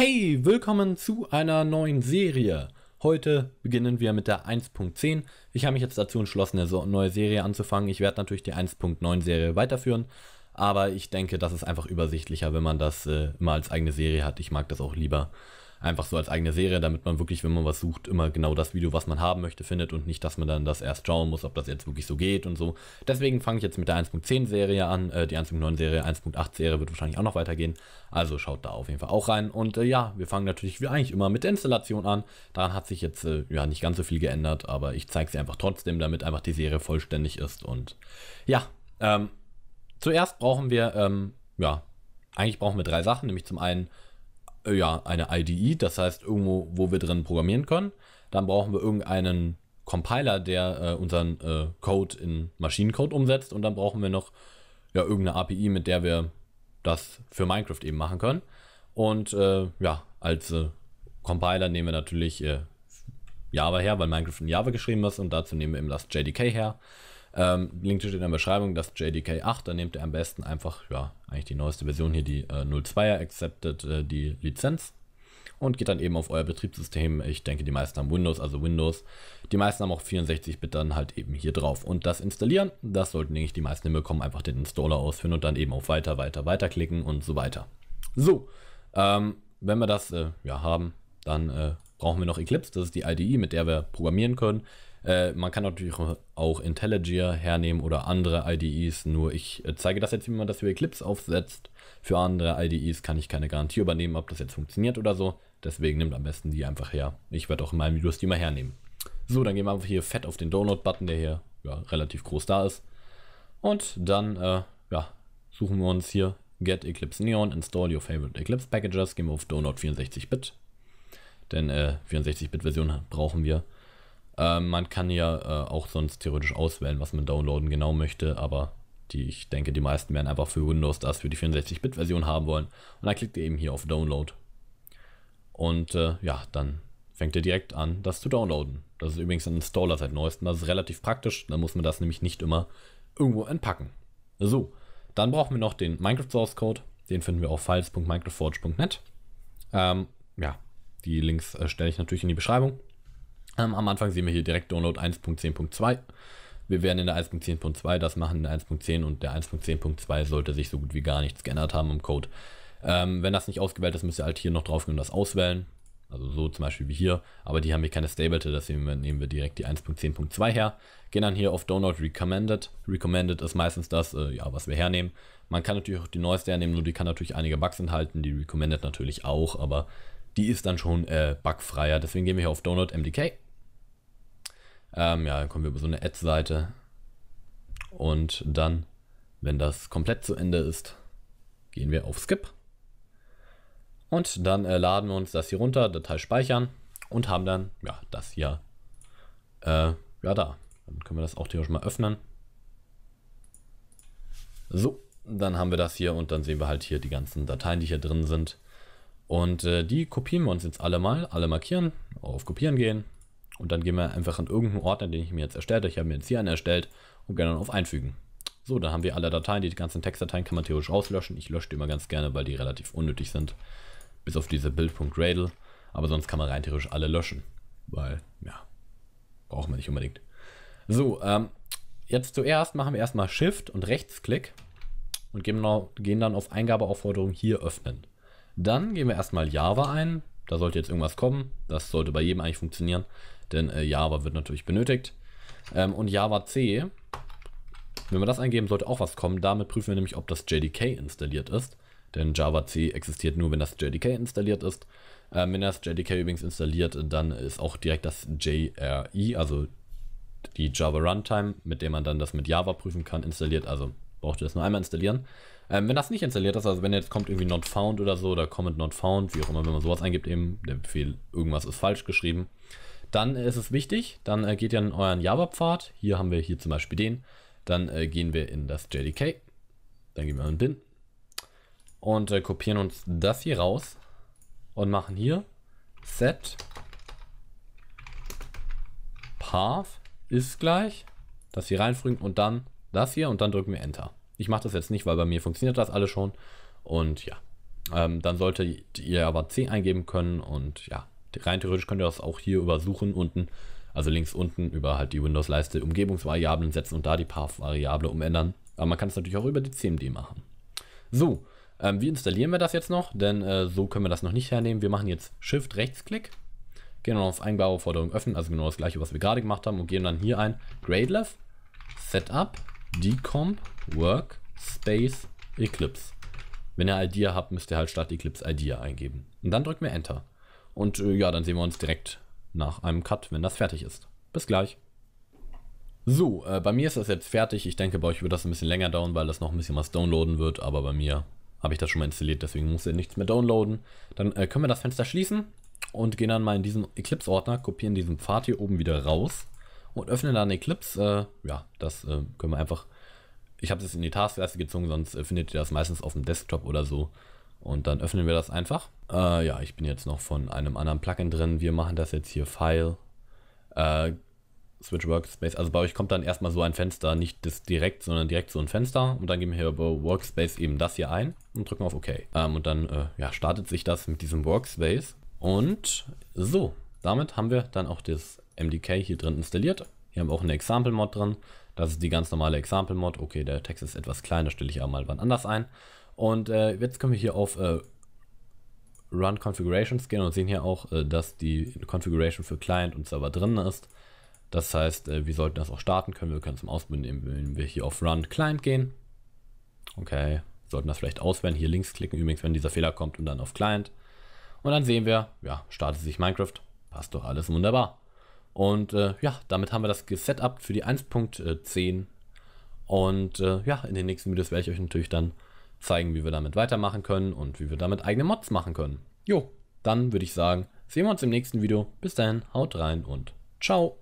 Hey, willkommen zu einer neuen Serie. Heute beginnen wir mit der 1.10. Ich habe mich jetzt dazu entschlossen, eine neue Serie anzufangen. Ich werde natürlich die 1.9 Serie weiterführen, aber ich denke, das ist einfach übersichtlicher, wenn man das äh, immer als eigene Serie hat. Ich mag das auch lieber einfach so als eigene Serie, damit man wirklich, wenn man was sucht, immer genau das Video, was man haben möchte, findet und nicht, dass man dann das erst schauen muss, ob das jetzt wirklich so geht und so. Deswegen fange ich jetzt mit der 1.10 Serie an, äh, die 1.9 Serie, 1.8 Serie wird wahrscheinlich auch noch weitergehen. Also schaut da auf jeden Fall auch rein. Und äh, ja, wir fangen natürlich wie eigentlich immer mit der Installation an. Daran hat sich jetzt äh, ja nicht ganz so viel geändert, aber ich zeige sie einfach trotzdem, damit einfach die Serie vollständig ist. Und ja, ähm, zuerst brauchen wir, ähm, ja, eigentlich brauchen wir drei Sachen, nämlich zum einen äh, ja, eine IDE, das heißt irgendwo, wo wir drin programmieren können. Dann brauchen wir irgendeinen Compiler, der äh, unseren äh, Code in Maschinencode umsetzt und dann brauchen wir noch ja, irgendeine API, mit der wir das für Minecraft eben machen können. Und äh, ja, als äh, Compiler nehmen wir natürlich äh, Java her, weil Minecraft in Java geschrieben ist und dazu nehmen wir eben das JDK her. Ähm, Link steht in der Beschreibung, das JDK 8, da nehmt ihr am besten einfach, ja, eigentlich die neueste Version hier, die äh, 02er, accepted äh, die Lizenz und geht dann eben auf euer Betriebssystem. Ich denke, die meisten haben Windows, also Windows. Die meisten haben auch 64-Bit dann halt eben hier drauf. Und das installieren, das sollten eigentlich die meisten hinbekommen. Einfach den Installer ausführen und dann eben auf weiter, weiter, weiter klicken und so weiter. So, ähm, wenn wir das äh, ja haben, dann äh, brauchen wir noch Eclipse, das ist die IDE, mit der wir programmieren können. Äh, man kann natürlich auch IntelliJ hernehmen oder andere IDEs, nur ich äh, zeige das jetzt, wie man das für Eclipse aufsetzt. Für andere IDEs kann ich keine Garantie übernehmen, ob das jetzt funktioniert oder so. Deswegen nimmt am besten die einfach her. Ich werde auch in meinen Videos die mal hernehmen. So, dann gehen wir einfach hier fett auf den Download-Button, der hier ja, relativ groß da ist. Und dann äh, ja, suchen wir uns hier Get Eclipse Neon, Install Your Favorite Eclipse Packages, gehen wir auf Download 64-Bit, denn äh, 64-Bit-Version brauchen wir. Äh, man kann ja äh, auch sonst theoretisch auswählen, was man downloaden genau möchte, aber die, ich denke, die meisten werden einfach für Windows das für die 64-Bit-Version haben wollen. Und dann klickt ihr eben hier auf Download. Und äh, ja, dann fängt ihr direkt an, das zu downloaden. Das ist übrigens ein Installer seit neuestem. Das ist relativ praktisch. Dann muss man das nämlich nicht immer irgendwo entpacken. So, dann brauchen wir noch den Minecraft Source Code. Den finden wir auf files.microforge.net. Ähm, ja, die Links äh, stelle ich natürlich in die Beschreibung. Ähm, am Anfang sehen wir hier direkt Download 1.10.2. Wir werden in der 1.10.2 das machen, in der 1.10 und der 1.10.2 sollte sich so gut wie gar nichts geändert haben im Code. Ähm, wenn das nicht ausgewählt ist, müsst ihr halt hier noch draufgehen und das auswählen. Also so zum Beispiel wie hier, aber die haben hier keine Stability, deswegen nehmen wir direkt die 1.10.2 her. Gehen dann hier auf Download Recommended. Recommended ist meistens das, äh, ja, was wir hernehmen. Man kann natürlich auch die neueste hernehmen, nur die kann natürlich einige Bugs enthalten, die Recommended natürlich auch, aber die ist dann schon äh, bugfreier. Deswegen gehen wir hier auf Download MDK. Ähm, ja, dann kommen wir über so eine Ad-Seite. Und dann, wenn das komplett zu Ende ist, gehen wir auf Skip. Und dann äh, laden wir uns das hier runter, Datei speichern und haben dann, ja, das hier, äh, ja, da. Dann können wir das auch theoretisch mal öffnen. So, dann haben wir das hier und dann sehen wir halt hier die ganzen Dateien, die hier drin sind. Und äh, die kopieren wir uns jetzt alle mal, alle markieren, auf Kopieren gehen. Und dann gehen wir einfach an irgendeinen Ordner, den ich mir jetzt erstellt habe. Ich habe mir jetzt hier einen erstellt und gehen dann auf Einfügen. So, dann haben wir alle Dateien. Die ganzen Textdateien kann man theoretisch rauslöschen. Ich lösche die immer ganz gerne, weil die relativ unnötig sind. Bis auf diese Build.Gradle. Aber sonst kann man rein theoretisch alle löschen. Weil, ja, braucht man nicht unbedingt. So, ähm, jetzt zuerst machen wir erstmal Shift und Rechtsklick und gehen, gehen dann auf Eingabeaufforderung hier öffnen. Dann geben wir erstmal Java ein. Da sollte jetzt irgendwas kommen. Das sollte bei jedem eigentlich funktionieren, denn äh, Java wird natürlich benötigt. Ähm, und Java C, wenn wir das eingeben, sollte auch was kommen. Damit prüfen wir nämlich, ob das JDK installiert ist. Denn Java C existiert nur, wenn das JDK installiert ist. Ähm, wenn das JDK übrigens installiert, dann ist auch direkt das JRI, also die Java Runtime, mit dem man dann das mit Java prüfen kann, installiert. Also braucht ihr das nur einmal installieren. Ähm, wenn das nicht installiert ist, also wenn jetzt kommt irgendwie not found oder so oder comment not found, wie auch immer, wenn man sowas eingibt, eben der Befehl irgendwas ist falsch geschrieben, dann ist es wichtig, dann äh, geht ihr in euren Java-Pfad. Hier haben wir hier zum Beispiel den. Dann äh, gehen wir in das JDK. Dann gehen wir in bin und äh, kopieren uns das hier raus und machen hier set path ist gleich das hier reinfügen und dann das hier und dann drücken wir Enter. Ich mache das jetzt nicht, weil bei mir funktioniert das alles schon. Und ja, ähm, dann solltet ihr aber C eingeben können und ja, rein theoretisch könnt ihr das auch hier über Suchen unten, also links unten über halt die Windows-Leiste Umgebungsvariablen setzen und da die Path-Variable umändern. Aber man kann es natürlich auch über die CMD machen. So, ähm, wie installieren wir das jetzt noch? Denn äh, so können wir das noch nicht hernehmen. Wir machen jetzt Shift-Rechtsklick, gehen dann auf Eingabeforderung öffnen, also genau das gleiche, was wir gerade gemacht haben und gehen dann hier ein Gradeless, Setup, decomp work space Eclipse. Wenn ihr IDEA habt, müsst ihr halt statt Eclipse IDEA eingeben. Und dann drücken wir Enter. Und äh, ja, dann sehen wir uns direkt nach einem Cut, wenn das fertig ist. Bis gleich. So, äh, bei mir ist das jetzt fertig. Ich denke, bei euch wird das ein bisschen länger dauern, weil das noch ein bisschen was downloaden wird. Aber bei mir habe ich das schon mal installiert, deswegen muss ihr nichts mehr downloaden. Dann äh, können wir das Fenster schließen und gehen dann mal in diesen Eclipse-Ordner, kopieren diesen Pfad hier oben wieder raus und öffne dann die Clips. Äh, ja, das äh, können wir einfach. Ich habe es in die Taskleiste gezogen, sonst äh, findet ihr das meistens auf dem Desktop oder so. Und dann öffnen wir das einfach. Äh, ja, ich bin jetzt noch von einem anderen Plugin drin. Wir machen das jetzt hier File, äh, Switch Workspace. Also bei euch kommt dann erstmal so ein Fenster, nicht das direkt, sondern direkt so ein Fenster. Und dann geben wir hier bei Workspace eben das hier ein und drücken auf OK. Ähm, und dann äh, ja, startet sich das mit diesem Workspace. Und so, damit haben wir dann auch das MDK hier drin installiert. Hier haben wir auch eine Example-Mod drin. Das ist die ganz normale Example-Mod. Okay, der Text ist etwas kleiner, stelle ich aber mal wann anders ein. Und äh, jetzt können wir hier auf äh, Run Configurations gehen und sehen hier auch, äh, dass die Configuration für Client und Server drin ist. Das heißt, äh, wir sollten das auch starten können. Wir können zum Ausbinden, nehmen, wenn wir hier auf Run Client gehen. Okay, sollten das vielleicht auswählen. Hier links klicken übrigens, wenn dieser Fehler kommt und dann auf Client. Und dann sehen wir, ja, startet sich Minecraft. Passt doch alles wunderbar. Und äh, ja, damit haben wir das gesetupt für die 1.10. Und äh, ja, in den nächsten Videos werde ich euch natürlich dann zeigen, wie wir damit weitermachen können und wie wir damit eigene Mods machen können. Jo, dann würde ich sagen, sehen wir uns im nächsten Video. Bis dahin, haut rein und ciao.